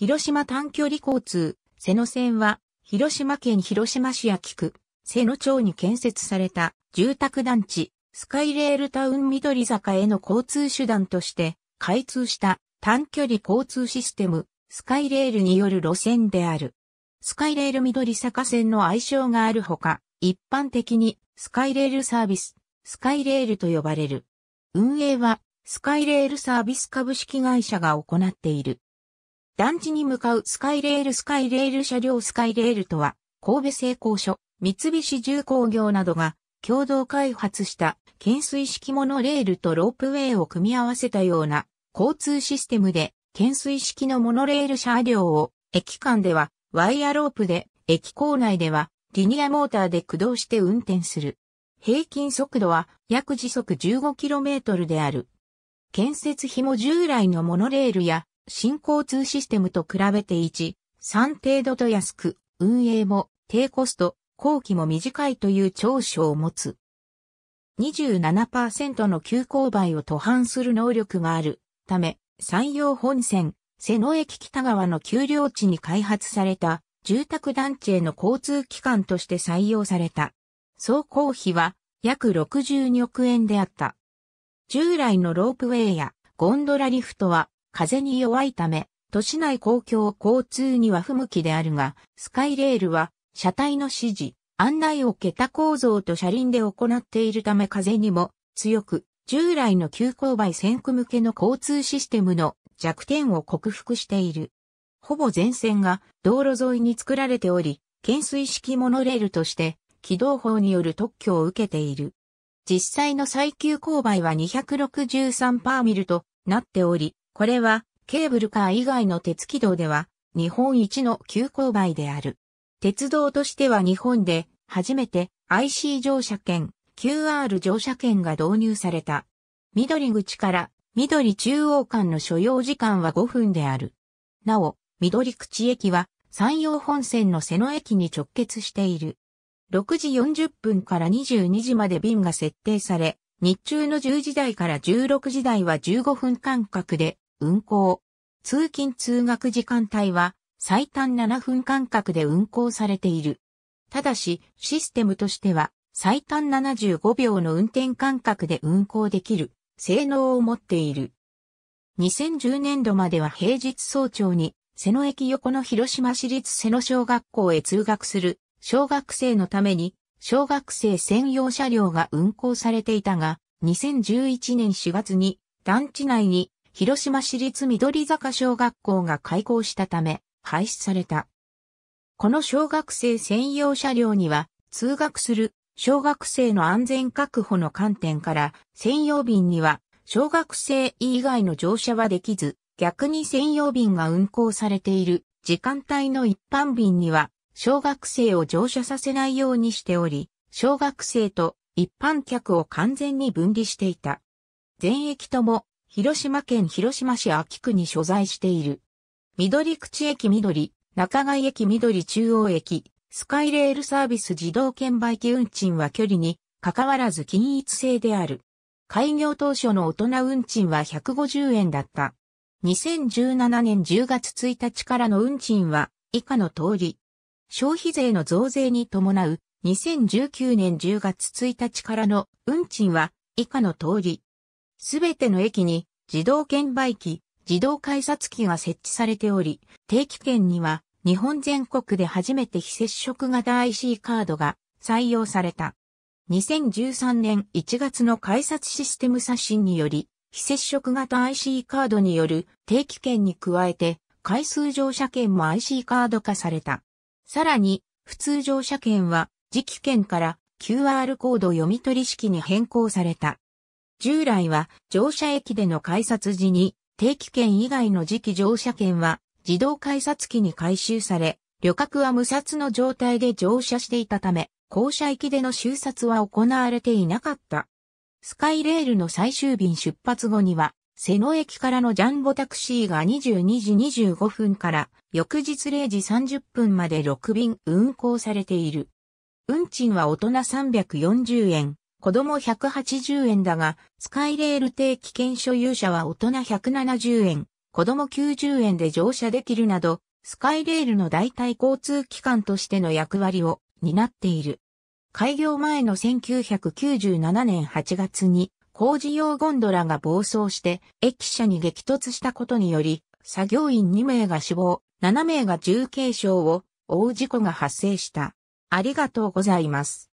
広島短距離交通、瀬野線は、広島県広島市秋区、瀬野町に建設された住宅団地、スカイレールタウン緑坂への交通手段として、開通した短距離交通システム、スカイレールによる路線である。スカイレール緑坂線の愛称があるほか、一般的にスカイレールサービス、スカイレールと呼ばれる。運営は、スカイレールサービス株式会社が行っている。団地に向かうスカイレールスカイレール車両スカイレールとは、神戸製鋼所、三菱重工業などが共同開発した懸垂式モノレールとロープウェイを組み合わせたような交通システムで懸垂式のモノレール車両を駅間ではワイヤロープで駅構内ではリニアモーターで駆動して運転する。平均速度は約時速 15km である。建設費も従来のモノレールや新交通システムと比べて1、3程度と安く、運営も低コスト、後期も短いという長所を持つ。27%の急勾配を途半する能力があるため、山陽本線、瀬野駅北側の丘陵地に開発された住宅団地への交通機関として採用された。総工費は約62億円であった。従来のロープウェイやゴンドラリフトは風に弱いため、都市内公共交通には不向きであるが、スカイレールは、車体の指示、案内を桁構造と車輪で行っているため風にも強く、従来の急勾配線区向けの交通システムの弱点を克服している。ほぼ全線が道路沿いに作られており、懸垂式モノレールとして軌動法による特許を受けている。実際の最急勾配は263パーミルとなっており、これはケーブルカー以外の鉄軌道では日本一の急勾配である。鉄道としては日本で初めて IC 乗車券、QR 乗車券が導入された。緑口から緑中央間の所要時間は5分である。なお、緑口駅は山陽本線の瀬野駅に直結している。6時40分から22時まで便が設定され、日中の10時台から16時台は15分間隔で運行。通勤通学時間帯は最短7分間隔で運行されている。ただし、システムとしては最短75秒の運転間隔で運行できる性能を持っている。2010年度までは平日早朝に瀬野駅横の広島市立瀬野小学校へ通学する小学生のために小学生専用車両が運行されていたが、2011年4月に団地内に広島市立緑坂小学校が開校したため、廃止された。この小学生専用車両には、通学する小学生の安全確保の観点から、専用便には小学生以外の乗車はできず、逆に専用便が運行されている時間帯の一般便には、小学生を乗車させないようにしており、小学生と一般客を完全に分離していた。全駅とも広島県広島市秋区に所在している。緑口駅緑、中貝駅緑中央駅、スカイレールサービス自動券売機運賃は距離にかかわらず均一性である。開業当初の大人運賃は150円だった。2017年10月1日からの運賃は以下の通り。消費税の増税に伴う2019年10月1日からの運賃は以下の通り。すべての駅に自動券売機、自動改札機が設置されており、定期券には日本全国で初めて非接触型 IC カードが採用された。2013年1月の改札システム刷新により、非接触型 IC カードによる定期券に加えて、回数乗車券も IC カード化された。さらに、普通乗車券は、磁気券から QR コード読み取り式に変更された。従来は乗車駅での改札時に定期券以外の時期乗車券は自動改札機に回収され、旅客は無札の状態で乗車していたため、降車駅での収札は行われていなかった。スカイレールの最終便出発後には、瀬野駅からのジャンボタクシーが22時25分から翌日0時30分まで6便運行されている。運賃は大人340円、子供180円だが、スカイレール定期券所有者は大人170円、子供90円で乗車できるなど、スカイレールの代替交通機関としての役割を担っている。開業前の1997年8月に工事用ゴンドラが暴走して駅舎に激突したことにより、作業員2名が死亡、7名が重軽傷を負う事故が発生した。ありがとうございます。